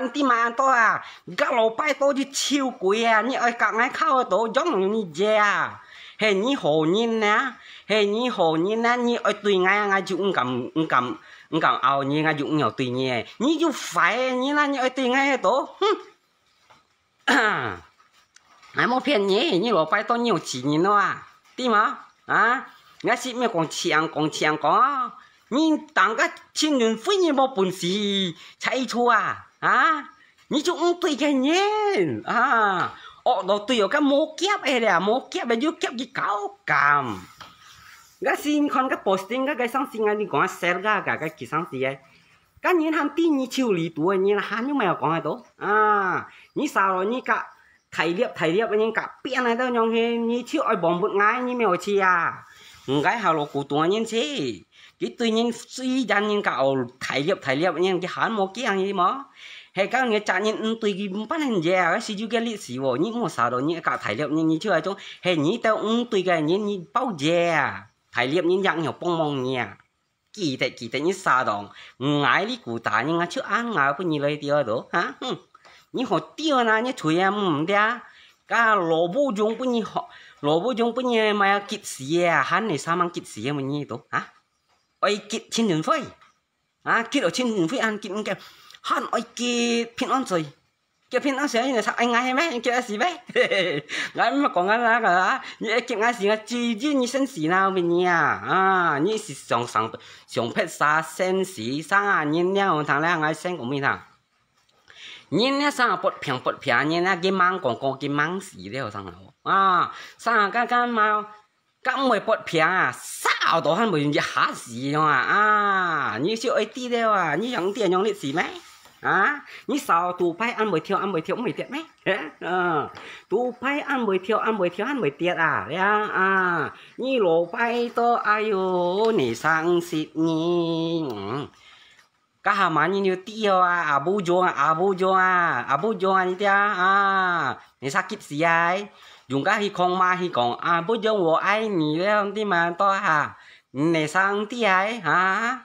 มันที่มาตัวก็เราไปตัวจะชิวกุยอ่ะนี่ไอ้กังไอ้เข้าตัวจ้องนี่เจ้าเฮ้ยนี่โหนี่นะเฮ้ยนี่โหนี่นะนี่ไอ้ตุยไงไงจุงกำงกำงกำเอานี่ไงจุงเหนียวตุยเนี่ยนี่จุไฟนี่นะนี่ไอ้ตุยไงตัวไอ้โมเพียนนี่นี่เราไปตัวเหนียวจีนี่เนาะตีมาอ่ะงั้นสิไม่กงเชียงกงเชียงก็你当个亲人，非你没本事，才错啊！à như chúng tùy cái nhé à ọ đó tùy ở cái mô kiếp ấy là mô kiếp bây giờ kiếp gì cao cảm cái xin con cái posting cái cái sáng sinh anh đi 講 share cái cái cái kỹ sáng gì ấy cái nhìn hắn tin như chiều lý tuổi nhìn là hắn nhưng mà có ai đó à như sao rồi như cả thầy liệp thầy liệp anh cả biết này đâu nhong hề như chiều ai bóng bụng ngay như mèo chi à cái hào lô cụ tuấn nhân thế cái tuy nhiên suy đan nhân cậu thải liệu thải liệu nhân cái hắn một kia hàng gì mà hay các người chả nhân tuy cái bắt hình dè cái sử dụng cái lịch sử vô những một sao đó những cả thải liệu nhân như chưa chung hay như tao ứng tuy cái nhân như bao dè thải liệu nhân dạng hiểu bông mông nhà kỳ tại kỳ tại như sao đó ngái lý cụ tả nhưng ngã chưa ăn ngã có như lời tiêu đó hả nhưng họ tiêu na như chuối em không đấy cả lỗ bù chúng bún nhì họ lỗ bù chúng bún nhì mà kít xì à hắn này sao mang kít xì à mình nhì tổ hả ôi kít trên đường phơi à kít ở trên đường phơi ăn kít cái hắn ôi kít pin on rồi cái pin on rồi là sao anh ngay hay mấy cái gì mấy ngay mà còn ngay là cả như cái ngay gì ngay chỉ chỉ như sinh gì nào mình nhỉ à, à như là sáng sáng sáng phết sa sinh gì sáng à nhìn nhau thằng này ngay sinh của mình thằng à? nhìn nè sang bột phiền bột phiền nhìn nè cái măng còn có cái măng gì đấy sang nào à sang cái cái mao, cái mày bột phiền à sao đó hắn mới hạ gì nhau à à như siêu ấy tí đấy à như chẳng tiền nhau lịch gì mấy à như sao tù phải ăn mới thiếu ăn mới thiếu mới tiệt mấy à tù phải ăn mới thiếu ăn mới thiếu ăn mới tiệt à à à như lộ phải to ai ô nè sang xịt nhỉ cả hà mà như tiêu à à bu jo à à bu jo à à bu jo kíp như à, à. gì ai dùng cái hi con ma hi con à bu jo wo ai ni le đi mà to ha, à. ha 你 sang ti ai ha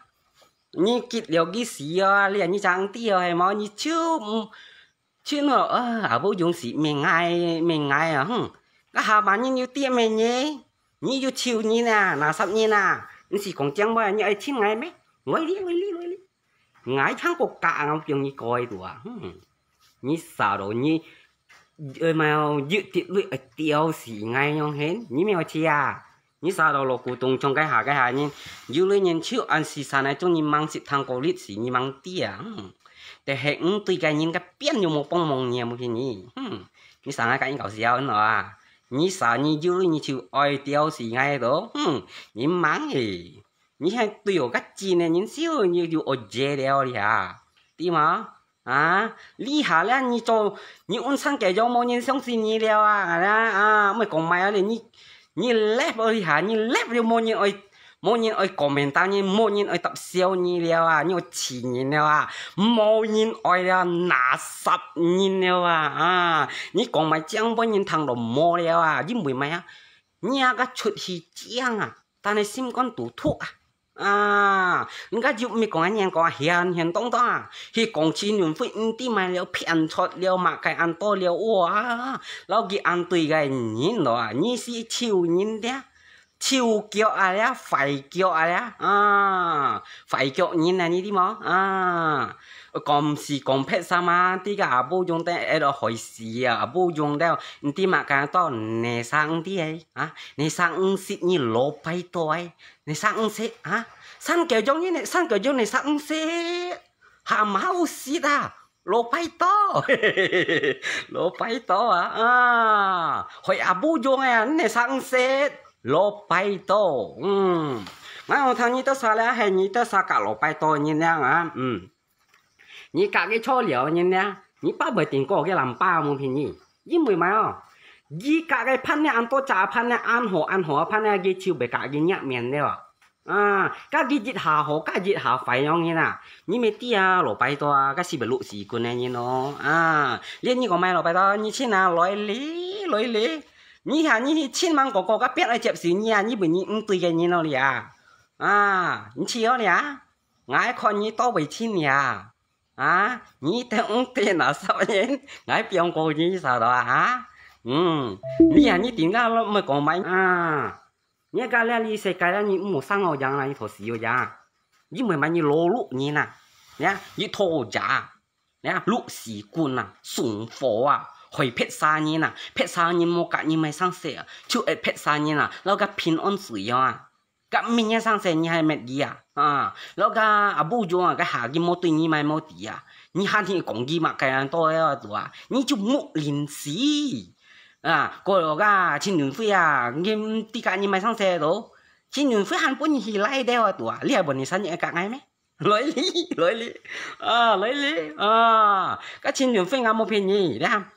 ni kíp liệu cái gì à liền như sang ti hay mà như chưa chưa nữa à bu dùng gì mình ai mình ai à hưng cả hà mà như tiêm mình nhé như chiều như nè là sắp như đi ngái chăng có cả ngọc chừng như coi đùa như sao đó như ơi mà dự tiết lụy ở tiêu xỉ ngay nhau hết như mèo chia, à. như sao đó lô cụ tung trong cái hà cái hà nhìn dự lụy nhìn chịu ăn xì xa này trong như mang xịt thang cổ lít xỉ như mang tia để hệ ứng tùy cái nhìn cái biến như một bông mông nhiều một cái nhỉ như sao ngay cái những cậu xéo nữa à như sao như dự lụy như chịu oi tiêu xỉ ngay đó như mang gì 你看都有个鸡呢，人小你就学接了呀，对吗？啊，厉害了！你做你温 sang cái cho mọi người sống xin nhỉ đeo à, à, à, mày còn mày là nhỉ nhỉ lép ơi hả, nhỉ lép cho mọi người ơi, mọi người ơi comment tao nhỉ, mọi người ơi tập siêu nhỉ đeo à, nhỉ chỉ nhỉ đeo à, mọi người ơi là nà sập nhỉ đeo à, à, nhỉ còn mày chẳng bao nhiêu thằng đồ mò đeo à, nhỉ mày mày á, nhỉ cái chút hi chẳng à, ta này xin con tủ thuốc à à nga chụp mi con anh em có hiền hiền tông ta à? hi con chi nhún phi in ti mai liệu phiền chót liệu mà cái ăn to liệu ủa lão gì ăn tùy cái nhìn đó à, nhìn si chiều nhìn đấy chiều kiểu à đấy phải kiểu à đấy à phải kiểu nhìn như đi mà à còn si còn phép sao ma đi cả bố dùng tên ở đó hỏi si à bố dùng đeo tí mà cả to nè sang tí ấy à nè sang xịt như lỗ bay to ấy nè sang xịt à sang kiểu giống như này sang kiểu giống này sang xịt hà máu xịt à lỗ bay to lỗ bay to à à hỏi à bố dùng à nè sang xịt lỗ bay to ừ ngay hôm thằng như tao là hay như tao cả lỗ bay to như nào à ừ 你家给错了人呢？你把不定过给人把么便宜，因为嘛哦，你家给判呢按多查判呢按好按好判呢给就被家给压面了。啊，家己日下好，家日下快样嘅啦，你咪啲啊，落拜多啊，家是咪六時棍嘅嘢咯？啊，你你個咪落拜多，你千啊來嚟來嚟，你下你千萬個個家別嚟接受你啊，你咪你唔對嘅嘢咯你啊，啊，你知我你啊，我看你多為千你啊。à nhí thế ông tiền là sao vậy ngài biếng cô nhí sao đó hả à? ừ nhí à nhí tiền à, ra nó mới còn mấy à nhí cái này đi xe cái này nhí mua sang ngồi giang này thổ sĩ rồi giang nhí mới mấy nhí lô lụ nhí nè nè nhí thô giả nè lụ sĩ quân nè sủng phổ à hồi phết xa nhí nè phết xa nhí mua cả nhí mới sang xe ấy phết sa nhí nè nó cái pin on sử dụng à cái mình nhà sang sen nhà mệt gì à à lúc đó à bố cho cái hạ cái mô tuyên như mai mô tí à 你喊天讲机嘛，该人多要做啊，你就木临时啊，过了个青年会啊，你底家你买上车都，青年会喊本人去来的啊做啊，你还不你生日干爱咩？来哩来哩啊来哩啊，个青年会俺没骗你，你看，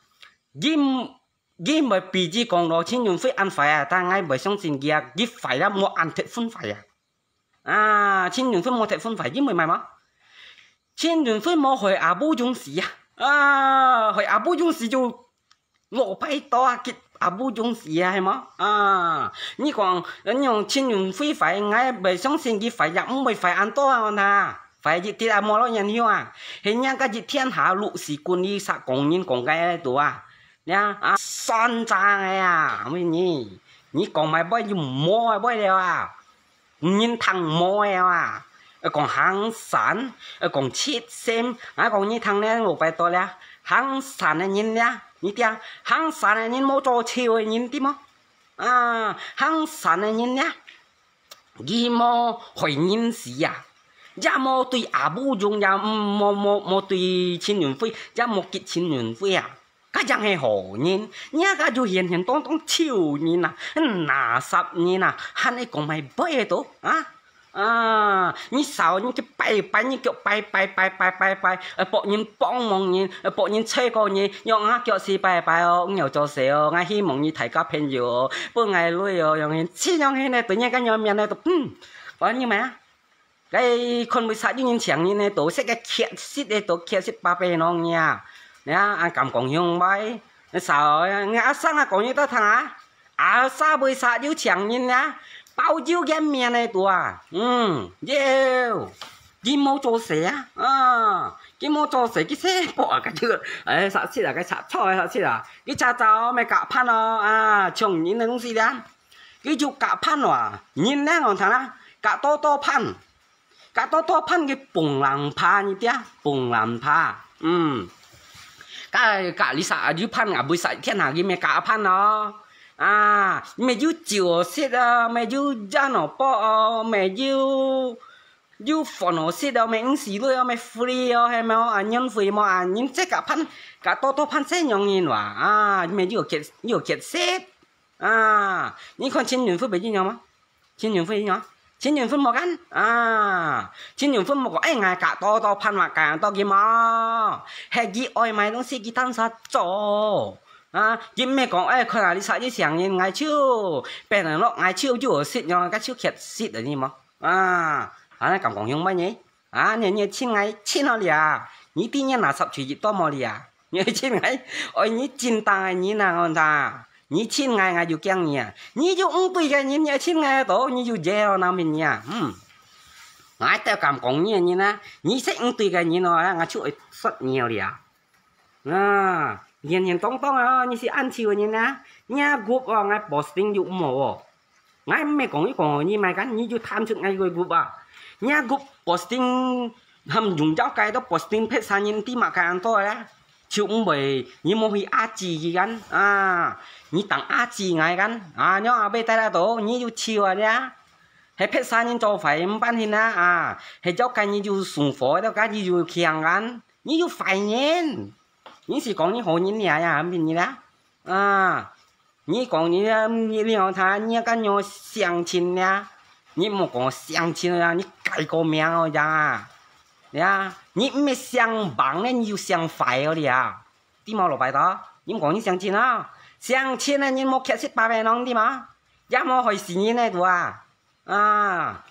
你。gi mà bị gì còn đó chính nhung phải ăn phải à ta ngay bởi xong xin kia ghi phải ra mua ăn thiệt phun phải à à chính nhung phải mua thiệt phun phải ghi mày mày mà chính nhung phải mua hồi à bố dùng sĩ à à hồi à bố dùng gì chú lộ bay to kí à bố dùng sĩ à hay mà à như còn ờ, nhung chính nhung phải phải ngay bởi xong xin gi phải ra mày phải ăn to à nà, phải chỉ tiết à mua lo nhận hiểu à hiện nay cái chỉ thiên hạ lụ sĩ quân đi sạc công nhân công cái đó à nha à son trang ấy à mày nhỉ nhỉ còn mày bơi dùng mò bơi đều à nhìn thằng mò ấy à ờ, còn hàng sản ờ, còn chít xem à còn như thằng này ngủ phải to lẹ hàng sản này nhìn nha, nhìn tia hàng sản này nhìn mua cho chiều ấy nhìn tí mà à hàng sản này nhìn nha, ghi mô hồi nhìn gì à giá mô tùy à bu dùng giá mô mô mô tùy chín nhuận phi giá mô kịch chín nhuận phi à 啊ยังให้好人，你啊就 hiện hiện 当当超人呐，那十人呐，喊你讲咪不嘢到啊？à, à, như sao những cái bay bay những kiểu bay bay bay bay bay bay, ở bọn nhìn mong nhìn, ở bọn chơi con nhìn, nhong á kiểu gì bay bay ô, nhiều cho xe ô, ngay hi mong nhìn thấy cả phen nhiều, bữa ngày lui ô, nhong hiện chỉ nhong hiện này tự nhiên cái nhong miệng này tụt, ừm, có như mà, cái con mới sát những nhìn chẳng này tụt sẽ cái kia xít đây tụt kia xít ba bên nó nha nè anh cầm còn nhung bay nó sợ ngã sang là còn như ta thằng á à xa bơi xa điếu chẳng nhìn nè bao nhiêu game mẹ này tụa à? ừ yêu cái mô cho xe ờ. à cái mô cho xe cái xe bỏ cái chưa ấy sợ xí là cái sợ thôi sợ xí là cái cha cháu mày cả pan à, à chồng những cũng gì đó cái chụp cả phan à nhìn nè còn thằng á cả to to phan, cả to to phan cái bùng làm pa như thế bùng làm pa ừ cả cả lý xã dư phan cả bùi xã thiên hạ gì mẹ cả phan nó à mẹ dư chiều xít à mẹ dư ra nó bỏ mẹ dư dư phò nó xít à mẹ ứng xí luôn mẹ free à hay mẹ à nhân free mà à nhân xe cả phan cả to to phan xe nhong nhìn quá à mẹ dư kiệt dư kiệt xít à những con trên nhường phơi bấy nhiêu nhau mà trên nhường phơi nhau chín trường phân một ăn à chín trường phân một có ngài cả to to phan mà cả to gì mà hệ gì oi mày đông xí kia tăng sát chỗ à kiếm mẹ có ai khởi là đi sợ đi sáng nhìn ngài chưa bèn là nó ngài chưa chưa xịt nhau cái chưa khẹt xịt ở gì mà à anh này cảm còn nhung bao nhỉ à nhớ nhớ chín ngày chín nó lìa nhí tí nhá là sập chỉ to mò lìa nhớ chín ngày ôi nhí chín ta nhí nào ta 你亲爱爱就讲你啊，你就唔对个你你亲爱到你就叫那面你啊，嗯，我得敢讲你你呢，你识唔对个你咯，我出去说你了，啊，人人当当啊，你是按照你呢，你啊 group 啊，我 posting 就唔好哦，我唔系讲一讲你咪紧，你就探出我个 group 啊，你啊 group posting 含用咗介多 posting 撇三人啲嘛介咁多咧。chúng bị như mô hi a chi gì gan à như tặng a chi ngay gan à nhớ bây tay là tổ như yêu chiều à nhá hệ phết sa nhân cho phải bán hin á à hệ cháu cái như yêu sùng phó đó cái như yêu kiêng gan như yêu phải nhân như chỉ còn như hồ nhân nhà nhà mình như đó à như còn như um, như liệu thà như cái nhau xiang chín nha như một còn xiang chín nha như cái cô mèo ra nha nhịp mê sang bằng nên yêu sang phải rồi à đi mà lo bài đó nhịp còn nhịp sang chiến à, sang chiến nè nhịp một kẹt xích ba bè nong đi mà giá mà hồi xì nhiên này đùa à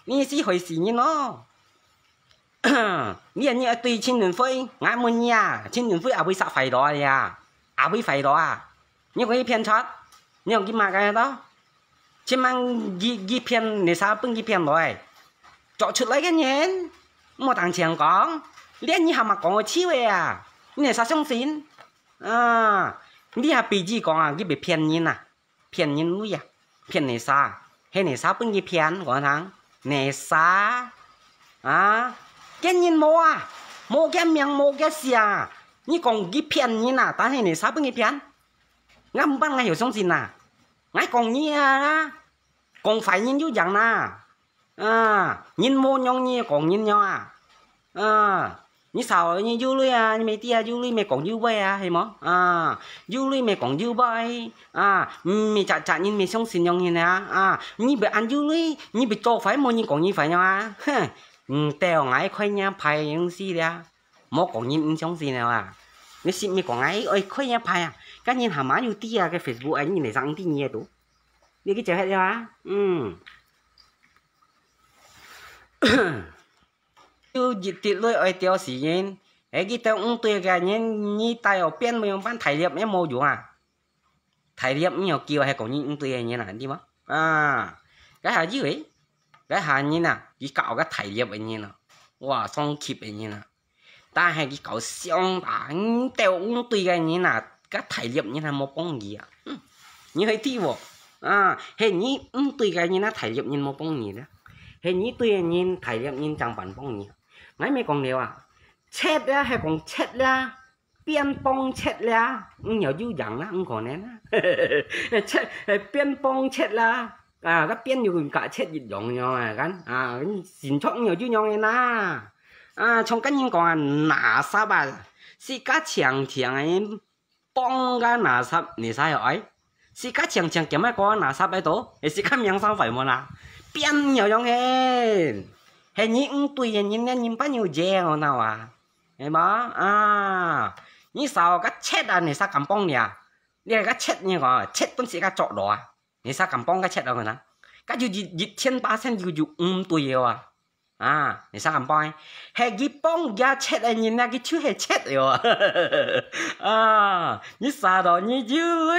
nhịp à, xí hồi xì nhiên nó nhịp à, nhịp à, tùy chiến đường phơi ngã môn nha chiến đường phơi à bị sạc phải đó à à bị phải đó à nhịp cái 偏差 nhịp cái mà cái đó chín mươi rồi, mang ghi lại cái 偏来找出来个人。莫同情講，你以後咪講個笑話啊！你係實相信啊？你係鼻子講啊，你別騙人啊，騙人會啊，騙你啥？係你啥本佢騙講堂？你啥啊？見人冇啊，冇嘅命冇嘅事啊！你講佢騙人啊，但係你啥本佢騙？我唔幫我要相信啊！我講你啊，講壞人就人啦、啊。à nhìn mô nhong nhia còn nhìn nhau à à như sao như du lui à mày tia du lui mày còn du bay à hay mỏ à du lui mày còn du bay à mày chả chả nhìn mày xong xin nhong như nè à? à như bị ăn du lui như bị cho phải mô như còn như phải nhau à ừ, tèo ngái khoai nha phải những gì đấy à? mô còn nhìn xong gì nào à nếu xin mày còn ngái ơi khoai nha phải à các nhìn hàm má như tia cái facebook ấy nhìn này răng tia nhiều đủ đi cái chờ hết rồi à ừ chú dịch tiệt lôi ơi tiêu xí nhen, ấy cái tao ung tuyệt cả nhen như tay ở bên mình bán thải liệm em mô chú à thải liệm nhiều kiểu hay có những ung tuyệt như là đi mà à cái hà gì vậy cái hà như nào cái cậu cái thải liệm ấy như nào wow song kịp ấy như nào ta hay cái cậu xong ta tao ung tuyệt cái như là cái thải liệm như là một bông gì à như thế thì vô à hay như ung tuyệt cái như là thải liệm như một bông gì đó thế nhí tuy nhìn thấy em nhìn chẳng bản bông nhỉ ngay mới còn nếu à chết ra hay còn chết ra biên bông chết ra nhiều dữ dằn á không còn nén á chết biên bông chết ra à các biên nhiều cả chết dịch dòng nhau à gắn à xin chọn nhiều dữ nhau này na à trong cái nhìn còn nả sa bà si cá chàng chàng ấy bông cái nả sa nỉ sai hỏi si cá chàng chàng kiếm ai có nả sa bé tố si cá miếng sao phải mà nà pian nhiều trong nghe hệ những tùy nhìn nhìn nên nhìn bao nhiêu dè hồi nào à em bó à như sau cái chết à này sao cầm bông nè nè cái chết như có chết tuấn sĩ cái trọ đó à? nè sao cầm bông cái chết đâu nè cái dù dịch thiên ba sen chú chú um tùy yêu à à nè sao cầm bông hệ cái bông ra chết à nhìn nè cái chú hệ chết rồi à, à như sao đó như chứ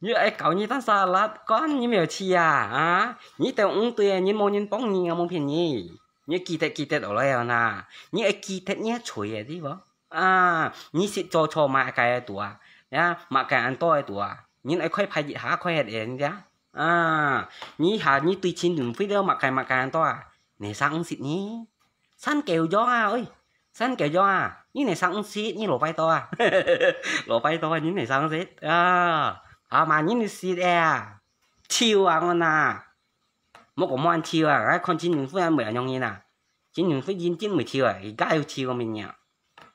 như ai cậu như ta xa là con như mèo chi à như tao uống tươi như mua nhân bóng như ngà mô phiền nhì như kỳ tệ kỳ tệ ở đây nà như ai kỳ tệ như chửi à gì vậy, à như sẽ cho cho mà cái tuổi nhá mà cái ăn to tuổi như ai khoai phải gì há khoai hết em nhá à như hà như tùy chín đừng phi đâu mà cái mà cái ăn to à này sáng xịt nhí săn kéo gió à ơi săn kéo gió à như này sáng xịt như lỗ bay to à lỗ bay to như này sáng xịt à à mà nhìn xí đẻ chiều à ngon à một cái món chiều à cái con chín nhung phút em mười à, nhong như nào chín nhung phút chín chín mười chiều à cái cái chiều mình nhỉ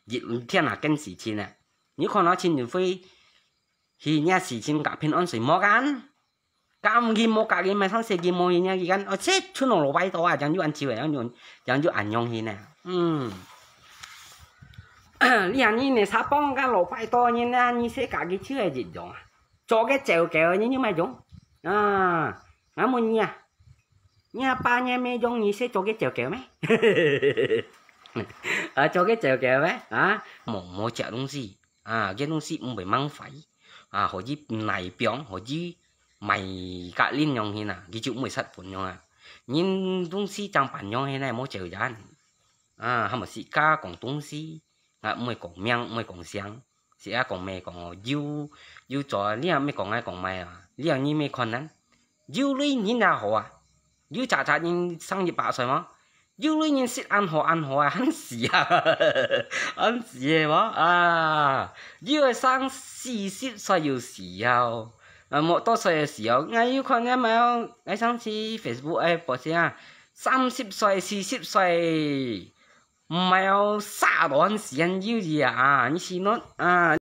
dịch thiên là kinh sĩ chín à nếu con nó chín nhung phút thì nhà sĩ chín cả pin on sĩ mò gan cam ghi mò cả cái mà sang xe ghi mò nhá gì gan ở chết chú nó lỗ bay to à chẳng chú ăn chiều à chẳng chú chẳng chú ăn nhong như nào ừ liền như này sao bông cái lỗ bay to như này như sẽ cả cái chưa gì rồi cho cái kéo như như giống, 저게 저게니 말죠. 아, 아무냐. 냐 빠냐메 종이세 저게 저게메. à, cho cái chèo kéo ấy à một một chèo đông gì à cái đông gì cũng phải mang phải à họ chỉ này béo, họ chỉ mày cả linh nhong thế nào cái chữ mới sắt phun nhong à nhưng đông gì chẳng phản nhong thế này mỗi chèo gián à họ mà sĩ ca còn đông gì à mày còn miang mày còn sáng sẽ còn mẹ còn yêu yêu cho lia mẹ còn ai còn mày à lia như mẹ còn nắn yêu lui nhìn nào họ à yêu cha cha nhìn sang nhật bảo rồi mà yêu lui nhìn xịt ăn họ ăn họ à hắn xì à hắn xì mà à yêu sang xì xịt sao yêu xì à à một tô sao xì à ngay yêu con ngay mà ngay sang xì facebook ai bỏ xì à 30 xoay 40 xoay 唔系有沙时间蕉去啊，你是喏啊。